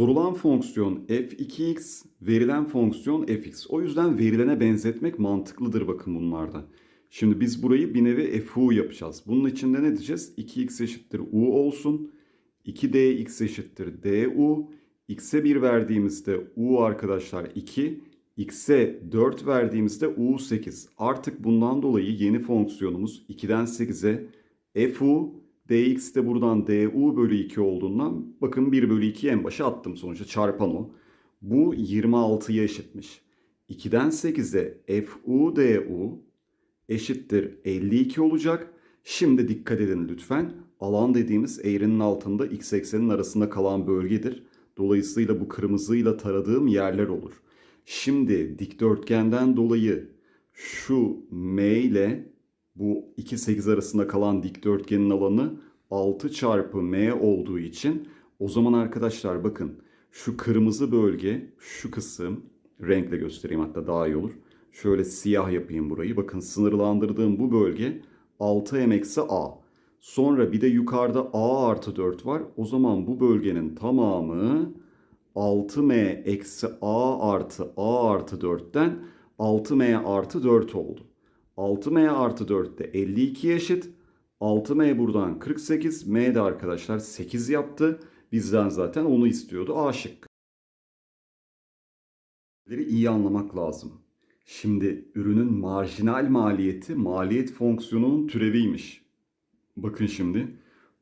Sorulan fonksiyon f2x, verilen fonksiyon fx. O yüzden verilene benzetmek mantıklıdır bakın bunlarda. Şimdi biz burayı bir nevi fu yapacağız. Bunun içinde ne diyeceğiz? 2x eşittir u olsun. 2dx eşittir du. x'e 1 verdiğimizde u arkadaşlar 2. x'e 4 verdiğimizde u 8. Artık bundan dolayı yeni fonksiyonumuz 2'den 8'e fu dx de buradan du bölü 2 olduğundan bakın 1 bölü 2'yi en başa attım sonuçta çarpan o. Bu 26'ya eşitmiş. 2'den 8'e fu du eşittir 52 olacak. Şimdi dikkat edin lütfen. Alan dediğimiz eğrinin altında x eksenin arasında kalan bölgedir. Dolayısıyla bu kırmızıyla taradığım yerler olur. Şimdi dikdörtgenden dolayı şu m ile bu 2-8 arasında kalan dikdörtgenin alanı 6 çarpı m olduğu için o zaman arkadaşlar bakın şu kırmızı bölge şu kısım renkle göstereyim hatta daha iyi olur. Şöyle siyah yapayım burayı. Bakın sınırlandırdığım bu bölge 6m eksi a. Sonra bir de yukarıda a artı 4 var. O zaman bu bölgenin tamamı 6m eksi a artı a artı 4'ten 6m artı 4 oldu. 6m artı 4 de 52 eşit. 6m buradan 48. M de arkadaşlar 8 yaptı. Bizden zaten onu istiyordu. A şıkkı. iyi anlamak lazım. Şimdi ürünün marjinal maliyeti maliyet fonksiyonunun türeviymiş. Bakın şimdi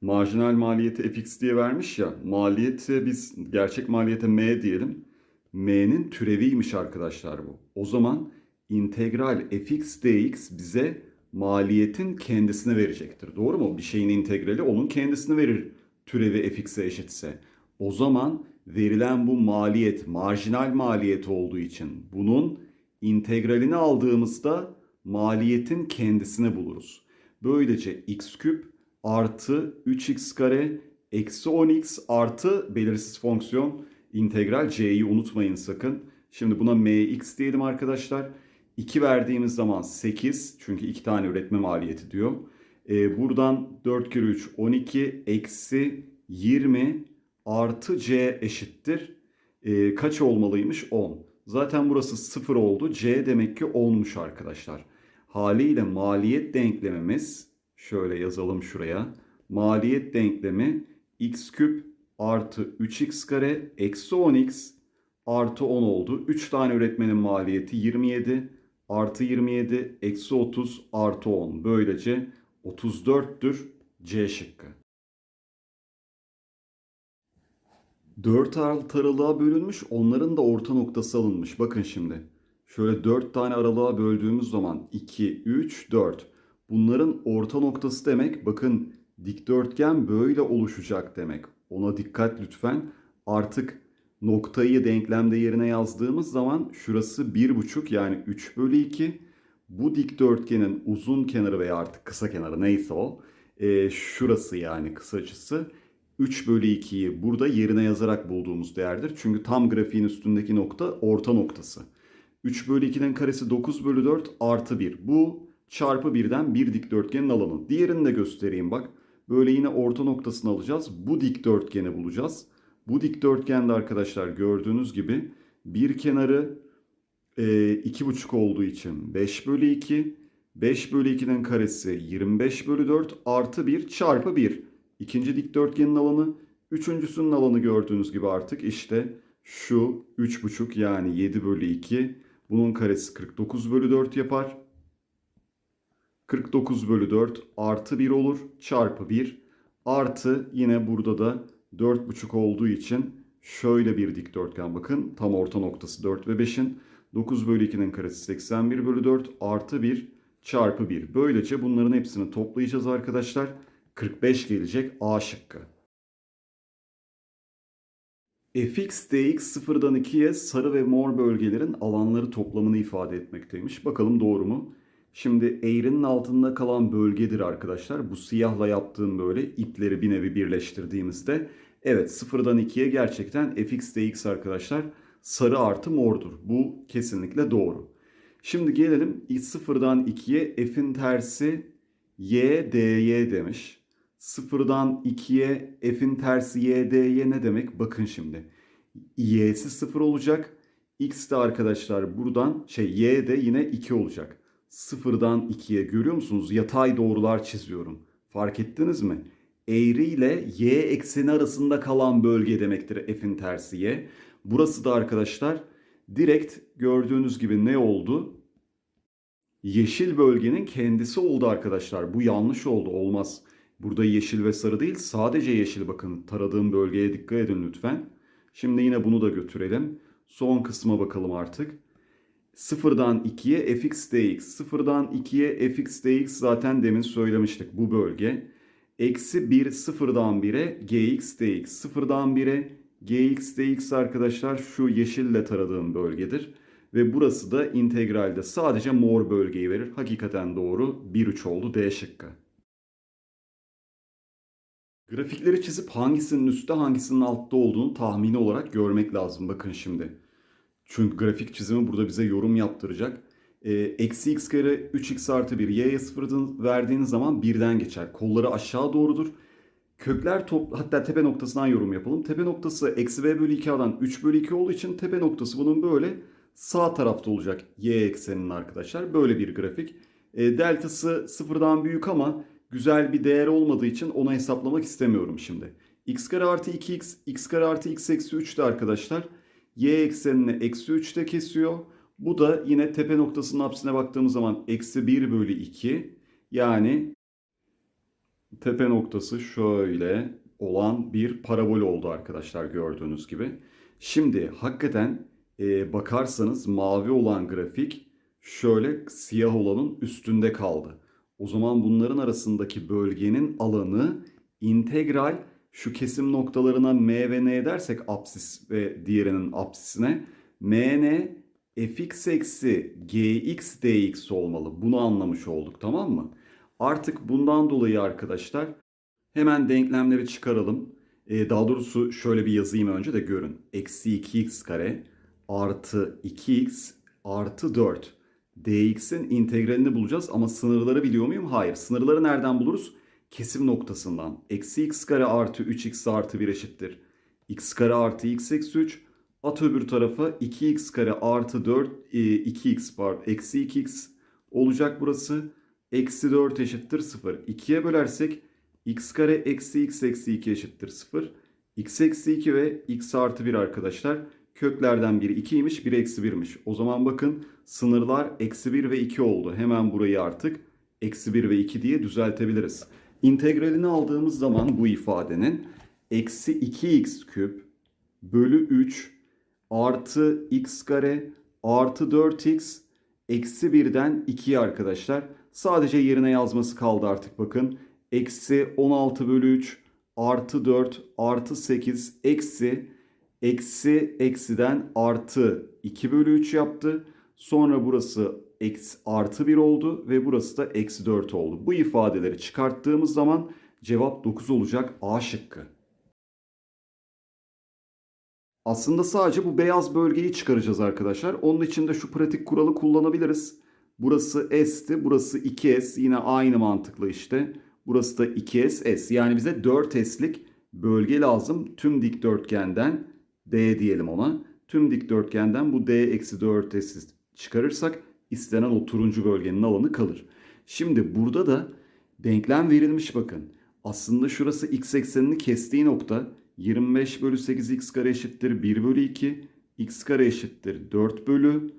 marjinal maliyeti fx diye vermiş ya. Maliyeti biz gerçek maliyete m diyelim. m'nin türeviymiş arkadaşlar bu. O zaman integral fx dx bize maliyetin kendisini verecektir. Doğru mu? Bir şeyin integrali onun kendisini verir. Türevi fx'e eşitse. O zaman verilen bu maliyet marjinal maliyet olduğu için bunun integralini aldığımızda maliyetin kendisini buluruz. Böylece x küp artı 3x kare eksi 10x artı belirsiz fonksiyon integral c'yi unutmayın sakın. Şimdi buna mx diyelim arkadaşlar. Arkadaşlar 2 verdiğimiz zaman 8 çünkü 2 tane üretme maliyeti diyor. E, buradan 4 kere 3 12 eksi 20 artı C eşittir. E, kaç olmalıymış? 10. Zaten burası 0 oldu. C demek ki 10'muş arkadaşlar. Haliyle maliyet denklemimiz şöyle yazalım şuraya. Maliyet denklemi x küp artı 3x kare eksi 10x artı 10 oldu. 3 tane üretmenin maliyeti 27 artı 27, eksi 30, artı 10. Böylece 34'tür C şıkkı. 4 aralığa bölünmüş onların da orta noktası alınmış. Bakın şimdi. Şöyle 4 tane aralığa böldüğümüz zaman 2, 3, 4. Bunların orta noktası demek bakın dikdörtgen böyle oluşacak demek. Ona dikkat lütfen. Artık noktayı denklemde yerine yazdığımız zaman şurası 1,5 yani 3 bölü 2. Bu dikdörtgenin uzun kenarı veya artık kısa kenarı neyse o. E, şurası yani kısa açısı 3 bölü 2'yi burada yerine yazarak bulduğumuz değerdir. Çünkü tam grafiğin üstündeki nokta orta noktası. 3 bölü 2'nin karesi 9 bölü 4 artı 1. Bu çarpı 1'den bir dikdörtgenin alanı. Diğerini de göstereyim bak. Böyle yine orta noktasını alacağız. Bu dikdörtgeni bulacağız. Bu dikdörtgende arkadaşlar gördüğünüz gibi bir kenarı e, iki buçuk olduğu için 5 bölü 2. 5 bölü 2'nin karesi 25 bölü 4 artı 1 çarpı 1. İkinci dikdörtgenin alanı. Üçüncüsünün alanı gördüğünüz gibi artık işte şu 3,5 yani 7 bölü 2. Bunun karesi 49 bölü 4 yapar. 49 bölü 4 artı 1 olur çarpı 1 artı yine burada da 4,5 olduğu için şöyle bir dikdörtgen bakın. Tam orta noktası 4 ve 5'in. 9 bölü 2'nin karesi 81 bölü 4 artı 1 çarpı 1. Böylece bunların hepsini toplayacağız arkadaşlar. 45 gelecek A şıkkı. fx dx 0'dan 2'ye sarı ve mor bölgelerin alanları toplamını ifade etmekteymiş. Bakalım doğru mu? Şimdi eğrinin altında kalan bölgedir arkadaşlar. Bu siyahla yaptığım böyle ipleri bir nevi birleştirdiğimizde Evet sıfırdan ikiye gerçekten fx dx arkadaşlar sarı artı mordur. Bu kesinlikle doğru. Şimdi gelelim sıfırdan ikiye f'in tersi y dy demiş. Sıfırdan ikiye f'in tersi y dy ne demek? Bakın şimdi. y'si sıfır olacak. x de arkadaşlar buradan şey y de yine 2 olacak. Sıfırdan ikiye görüyor musunuz? Yatay doğrular çiziyorum. Fark ettiniz mi? eğri ile y ekseni arasında kalan bölge demektir f'in tersi y. Burası da arkadaşlar direkt gördüğünüz gibi ne oldu? Yeşil bölgenin kendisi oldu arkadaşlar. Bu yanlış oldu olmaz. Burada yeşil ve sarı değil sadece yeşil bakın. Taradığım bölgeye dikkat edin lütfen. Şimdi yine bunu da götürelim. Son kısma bakalım artık. 0'dan 2'ye fx dx. 0'dan 2'ye fx dx zaten demin söylemiştik bu bölge. Eksi 1 sıfırdan 1'e gx dx sıfırdan 1'e gx dx arkadaşlar şu yeşille taradığım bölgedir. Ve burası da integralde sadece mor bölgeyi verir. Hakikaten doğru 1-3 oldu D şıkkı. Grafikleri çizip hangisinin üstte hangisinin altta olduğunu tahmini olarak görmek lazım. Bakın şimdi. Çünkü grafik çizimi burada bize yorum yaptıracak. Ee, eksi x kare 3x artı 1 y'ye sıfırdan verdiğiniz zaman birden geçer. Kolları aşağı doğrudur. Kökler top, hatta tepe noktasından yorum yapalım. Tepe noktası eksi b bölü 2'dan 3 bölü 2 olduğu için tepe noktası bunun böyle sağ tarafta olacak y ekseninin arkadaşlar. Böyle bir grafik. E, deltası sıfırdan büyük ama güzel bir değer olmadığı için onu hesaplamak istemiyorum şimdi. x kare artı 2x, x kare artı x eksi 3 de arkadaşlar y eksenini eksi de kesiyor. Bu da yine tepe noktasının hapsine baktığımız zaman eksi 1 bölü 2 yani tepe noktası şöyle olan bir parabol oldu arkadaşlar gördüğünüz gibi. Şimdi hakikaten e, bakarsanız mavi olan grafik şöyle siyah olanın üstünde kaldı. O zaman bunların arasındaki bölgenin alanı integral şu kesim noktalarına m ve n dersek apsis ve diğerinin apsisine mn fx eksi gx dx olmalı. Bunu anlamış olduk tamam mı? Artık bundan dolayı arkadaşlar hemen denklemleri çıkaralım. Ee, daha doğrusu şöyle bir yazayım önce de görün. Eksi 2x kare artı 2x artı 4 dx'in integralini bulacağız ama sınırları biliyor muyum? Hayır. Sınırları nereden buluruz? Kesim noktasından. Eksi x kare artı 3x artı 1 eşittir. x kare artı x eksi 3 At öbür tarafa 2x kare artı 4 2x e, pardon eksi 2x olacak burası. Eksi 4 eşittir 0. 2'ye bölersek x kare eksi x eksi 2 eşittir 0. x eksi 2 ve x artı 1 arkadaşlar. Köklerden biri 2'ymiş biri eksi 1'miş. O zaman bakın sınırlar eksi 1 ve 2 oldu. Hemen burayı artık eksi 1 ve 2 diye düzeltebiliriz. İntegralini aldığımız zaman bu ifadenin eksi 2x küp bölü 3 artı x kare artı 4x eksi 1'den 2'ye arkadaşlar. Sadece yerine yazması kaldı artık bakın. Eksi 16 bölü 3 artı 4 artı 8 eksi eksi eksiden artı 2 bölü 3 yaptı. Sonra burası eksi, artı 1 oldu ve burası da eksi 4 oldu. Bu ifadeleri çıkarttığımız zaman cevap 9 olacak A şıkkı. Aslında sadece bu beyaz bölgeyi çıkaracağız arkadaşlar. Onun için de şu pratik kuralı kullanabiliriz. Burası S'ti, burası 2S. Yine aynı mantıklı işte. Burası da 2S, S. Yani bize 4S'lik bölge lazım. Tüm dikdörtgenden D diyelim ona. Tüm dikdörtgenden bu D eksi 4S'i çıkarırsak istenen o turuncu bölgenin alanı kalır. Şimdi burada da denklem verilmiş bakın. Aslında şurası x eksenini kestiği nokta 25 bölü 8 x kare eşittir 1 bölü 2. x kare eşittir 4 bölü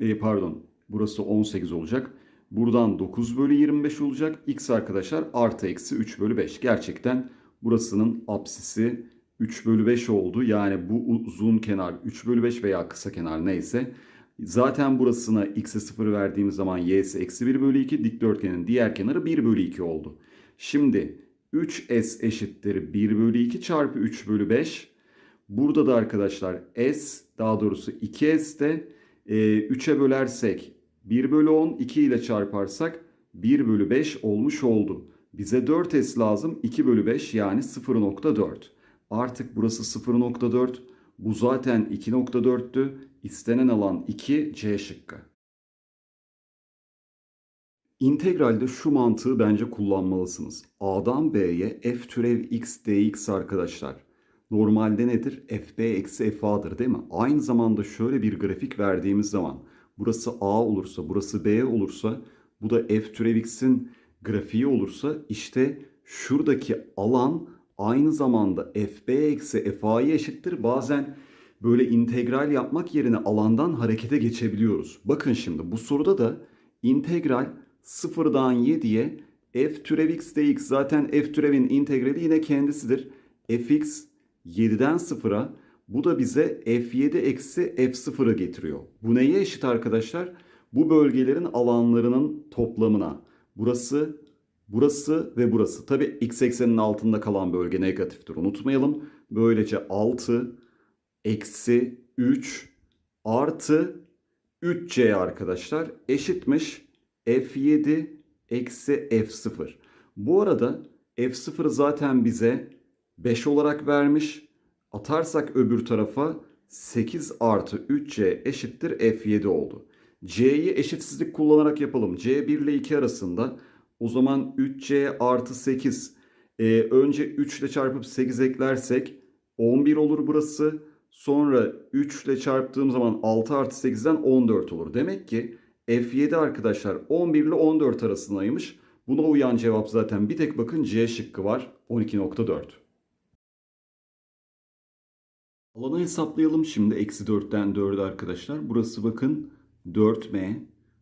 e, pardon burası 18 olacak. Buradan 9 bölü 25 olacak. X arkadaşlar artı eksi 3 bölü 5. Gerçekten burasının apsisi 3 bölü 5 oldu. Yani bu uzun kenar 3 bölü 5 veya kısa kenar neyse. Zaten burasına x'e 0 verdiğimiz zaman y'si eksi 1 bölü 2. Dikdörtgenin diğer kenarı 1 bölü 2 oldu. Şimdi 3S eşittir 1 bölü 2 çarpı 3 bölü 5. Burada da arkadaşlar S daha doğrusu 2S de e, 3'e bölersek 1 bölü 10 2 ile çarparsak 1 bölü 5 olmuş oldu. Bize 4S lazım 2 bölü 5 yani 0.4. Artık burası 0.4 bu zaten 2.4'tü İstenen alan 2 C şıkkı. İntegralde şu mantığı bence kullanmalısınız. A'dan B'ye f türev x dx arkadaşlar. Normalde nedir? fb eksi fa'dır değil mi? Aynı zamanda şöyle bir grafik verdiğimiz zaman burası a olursa, burası b olursa, bu da f türev x'in grafiği olursa işte şuradaki alan aynı zamanda fb eksi fa'ya eşittir. Bazen böyle integral yapmak yerine alandan harekete geçebiliyoruz. Bakın şimdi bu soruda da integral 0'dan 7'ye f türev x dx zaten f türevin integrali yine kendisidir. fx 7'den 0'a bu da bize f7 eksi f0'ı getiriyor. Bu neye eşit arkadaşlar? Bu bölgelerin alanlarının toplamına. Burası, burası ve burası. Tabi x eksenin altında kalan bölge negatiftir unutmayalım. Böylece 6 eksi 3 artı 3c arkadaşlar eşitmiş f7 eksi f0. Bu arada f0 zaten bize 5 olarak vermiş. Atarsak öbür tarafa 8 artı 3c eşittir f7 oldu. c'yi eşitsizlik kullanarak yapalım. c 1 ile 2 arasında o zaman 3c artı 8 ee, önce 3 ile çarpıp 8 eklersek 11 olur burası. Sonra 3 ile çarptığım zaman 6 artı 8'den 14 olur. Demek ki F7 arkadaşlar 11 ile 14 arasındaymış. Buna uyan cevap zaten bir tek bakın C şıkkı var 12.4. Alanı hesaplayalım şimdi eksi 4'ten 4'e arkadaşlar. Burası bakın 4M.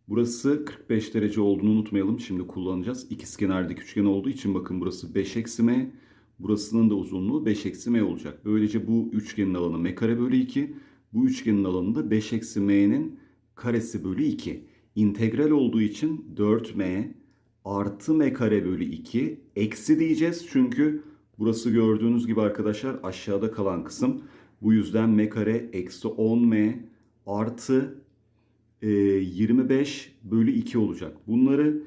Burası 45 derece olduğunu unutmayalım. Şimdi kullanacağız. İkizkenardaki üçgen olduğu için bakın burası 5 eksi M. Burasının da uzunluğu 5 eksi M olacak. Böylece bu üçgenin alanı M kare bölü 2. Bu üçgenin alanı da 5 eksi M'nin karesi bölü 2 integral olduğu için 4m artı m kare bölü 2 eksi diyeceğiz. Çünkü burası gördüğünüz gibi arkadaşlar aşağıda kalan kısım. Bu yüzden m kare eksi 10m artı e, 25 bölü 2 olacak. Bunları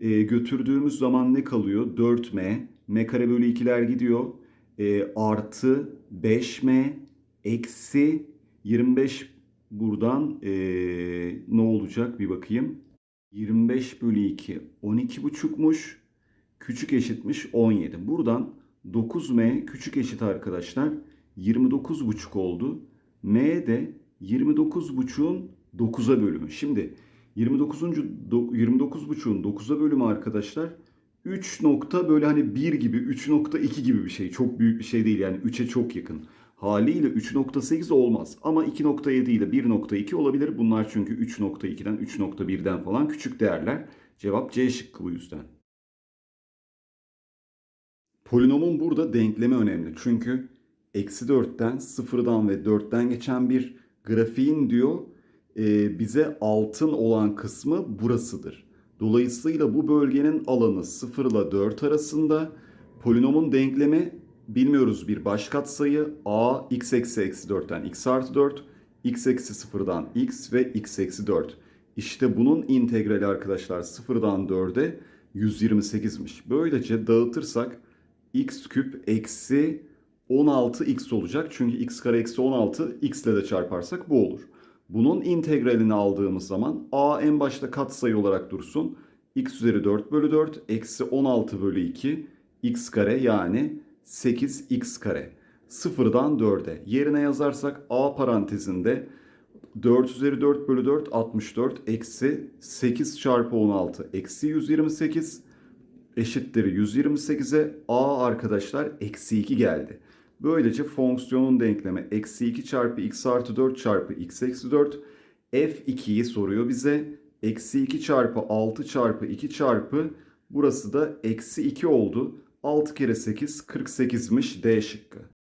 e, götürdüğümüz zaman ne kalıyor? 4m, m kare bölü 2'ler gidiyor. E, artı 5m eksi 25 Buradan ee, ne olacak bir bakayım. 25 bölü 2 12,5'muş. Küçük eşitmiş 17. Buradan 9m küçük eşit arkadaşlar 29,5 oldu. m de 29,5'un 9'a bölümü. Şimdi 29. 29,5'un 9'a bölümü arkadaşlar 3 nokta böyle hani 1 gibi 3 nokta 3.2 gibi bir şey. Çok büyük bir şey değil yani 3'e çok yakın haliyle 3.8 olmaz. Ama 2.7 ile 1.2 olabilir. Bunlar çünkü 3.2'den 3.1'den falan küçük değerler. Cevap C şıkkı bu yüzden. Polinomun burada denklemi önemli. Çünkü eksi 4'ten, 0'dan ve 4'ten geçen bir grafiğin diyor e, bize altın olan kısmı burasıdır. Dolayısıyla bu bölgenin alanı 0 ile 4 arasında polinomun denklemi bilmiyoruz bir baş katsayı a x eksi eksi 4'ten x artı 4 x eksi 0'dan x ve x eksi 4. İşte bunun integrali arkadaşlar 0'dan 4'e 128'miş. Böylece dağıtırsak x küp eksi 16x olacak. Çünkü x kare eksi 16 x ile de çarparsak bu olur. Bunun integralini aldığımız zaman a en başta katsayı olarak dursun. x üzeri 4 bölü 4 eksi 16 bölü 2 x kare yani 8x kare. Sıfırdan 4'e. Yerine yazarsak a parantezinde 4 üzeri 4 bölü 4 64 eksi 8 çarpı 16 eksi 128 eşittir 128'e a arkadaşlar eksi 2 geldi. Böylece fonksiyonun denklemi eksi 2 çarpı x artı 4 çarpı x eksi 4 f2'yi soruyor bize. Eksi 2 çarpı 6 çarpı 2 çarpı burası da eksi 2 oldu. 6 kere 8 48'miş D şıkkı.